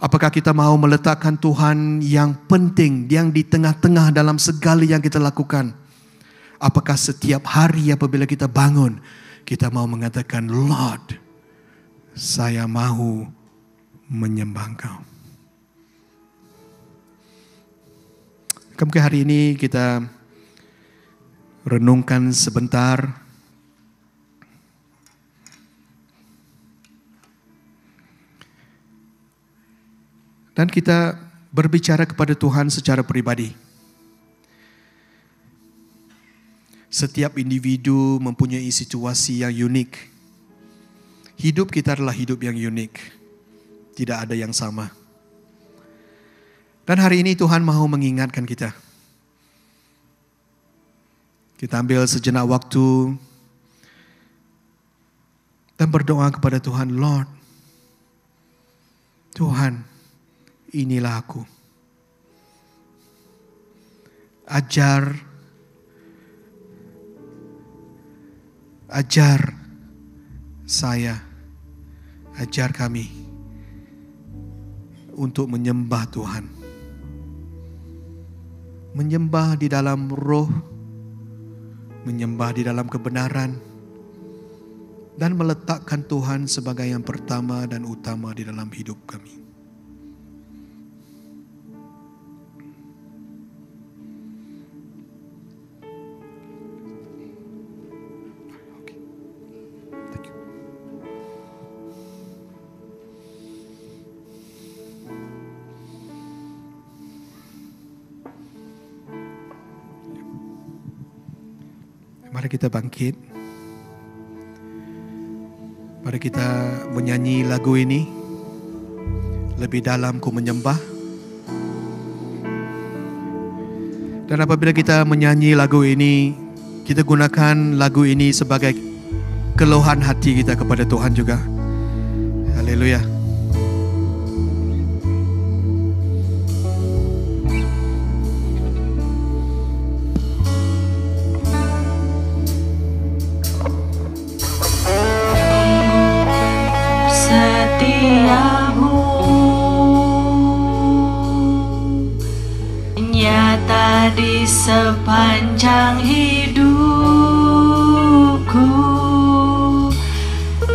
Apakah kita mau meletakkan Tuhan yang penting, yang di tengah-tengah dalam segala yang kita lakukan? Apakah setiap hari apabila kita bangun, kita mau mengatakan, Lord, saya mau menyembah Engkau. Mungkin hari ini kita renungkan sebentar. Dan kita berbicara kepada Tuhan secara pribadi. Setiap individu mempunyai situasi yang unik Hidup kita adalah hidup yang unik. Tidak ada yang sama. Dan hari ini Tuhan mau mengingatkan kita. Kita ambil sejenak waktu dan berdoa kepada Tuhan, Lord, Tuhan, inilah aku. Ajar ajar saya. Ajar kami untuk menyembah Tuhan. Menyembah di dalam roh, menyembah di dalam kebenaran, dan meletakkan Tuhan sebagai yang pertama dan utama di dalam hidup kami. Mari kita bangkit. Mari kita menyanyi lagu ini. Lebih dalam ku menyembah. Dan apabila kita menyanyi lagu ini, kita gunakan lagu ini sebagai keluhan hati kita kepada Tuhan juga. Hallelujah. nyata di sepanjang hidupku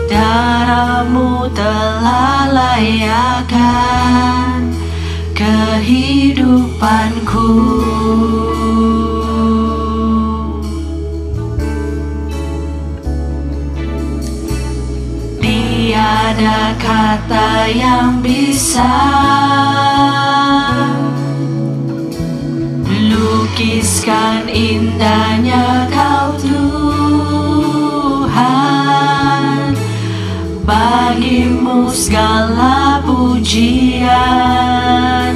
Darahmu telah layakan kehidupanku Tiada kata yang bisa Lukiskan indahnya kau Tuhan Bagimu segala pujian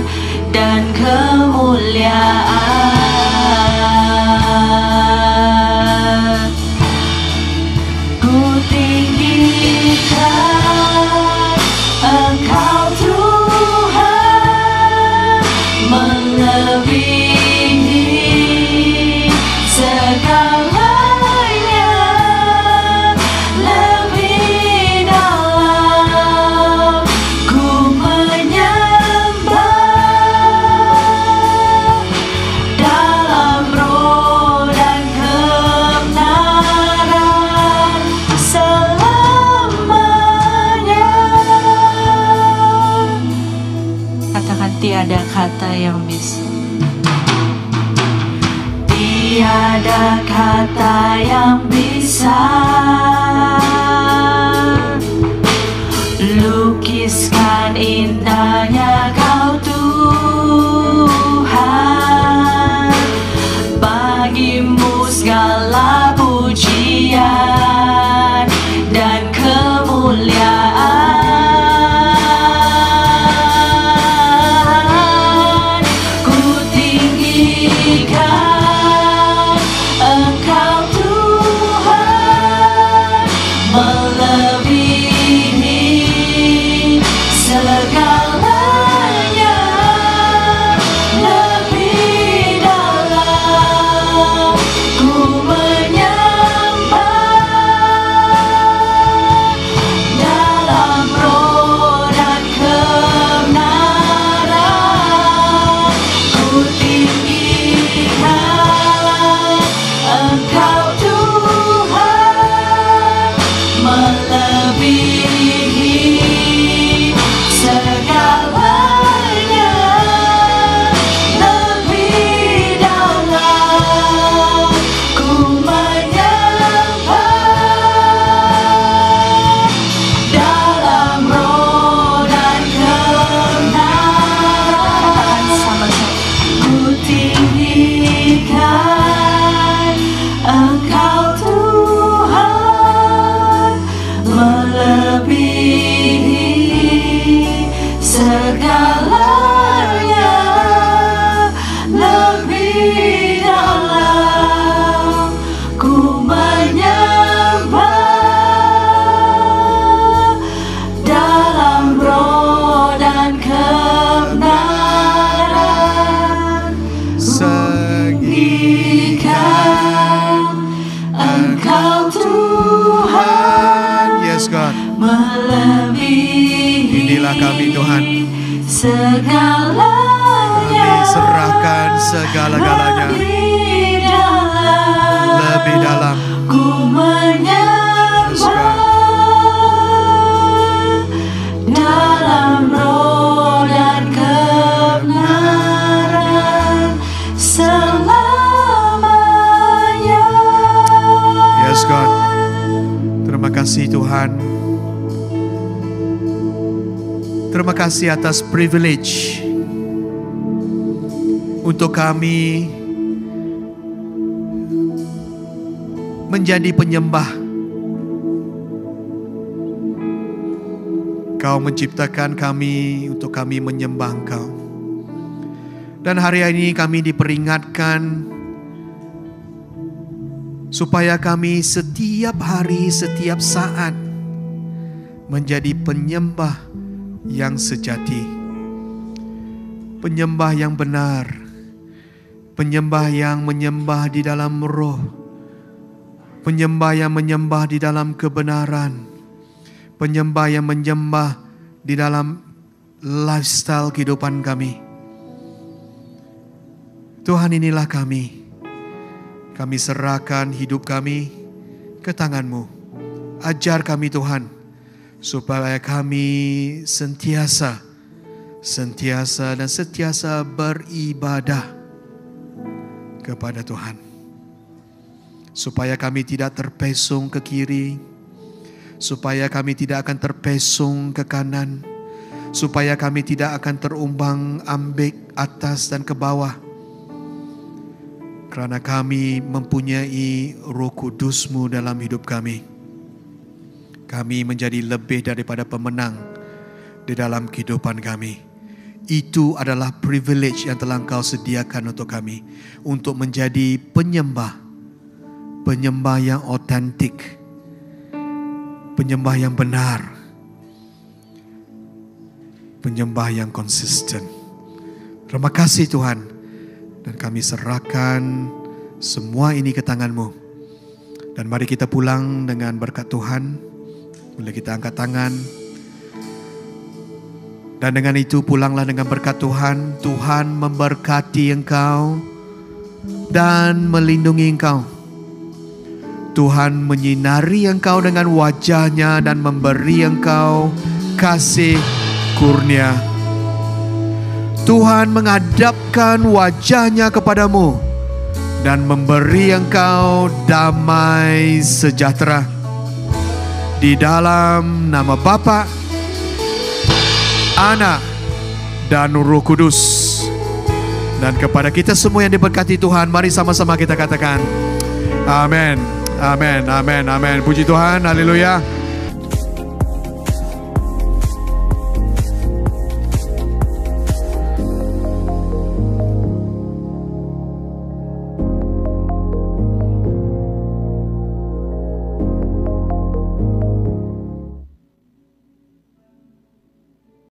dan kemuliaan kata yang bisa Lukiskan indahnya kau Tuhan Bagimu segala pujian Engkau Tuhan Yes God Melebihi Inilah kami Tuhan Segalanya Kami serahkan segala-galanya Lebih dalam Lebih dalam Ku menyembah yes, Dalam roh kasih Tuhan. Terima kasih atas privilege untuk kami menjadi penyembah. Kau menciptakan kami untuk kami menyembah Engkau. Dan hari ini kami diperingatkan supaya kami setiap hari, setiap saat menjadi penyembah yang sejati, penyembah yang benar, penyembah yang menyembah di dalam roh, penyembah yang menyembah di dalam kebenaran, penyembah yang menyembah di dalam lifestyle kehidupan kami. Tuhan, inilah kami kami serahkan hidup kami ke tangan-Mu. Ajar kami Tuhan, supaya kami sentiasa, sentiasa dan setiasa beribadah kepada Tuhan. Supaya kami tidak terpesong ke kiri, supaya kami tidak akan terpesong ke kanan, supaya kami tidak akan terumbang ambik atas dan ke bawah, kerana kami mempunyai roh kudusmu dalam hidup kami. Kami menjadi lebih daripada pemenang di dalam kehidupan kami. Itu adalah privilege yang telah kau sediakan untuk kami untuk menjadi penyembah penyembah yang otentik penyembah yang benar penyembah yang konsisten. Terima kasih Tuhan. Dan kami serahkan semua ini ke tanganmu. Dan mari kita pulang dengan berkat Tuhan. Bila kita angkat tangan. Dan dengan itu pulanglah dengan berkat Tuhan. Tuhan memberkati engkau dan melindungi engkau. Tuhan menyinari engkau dengan wajahnya dan memberi engkau kasih kurnia Tuhan menghadapkan wajahnya kepadamu dan memberi engkau damai sejahtera. Di dalam nama Bapa, Anak, dan Roh Kudus. Dan kepada kita semua yang diberkati Tuhan, mari sama-sama kita katakan, Amin, Amin, Amin, Amin. Puji Tuhan, Haleluya.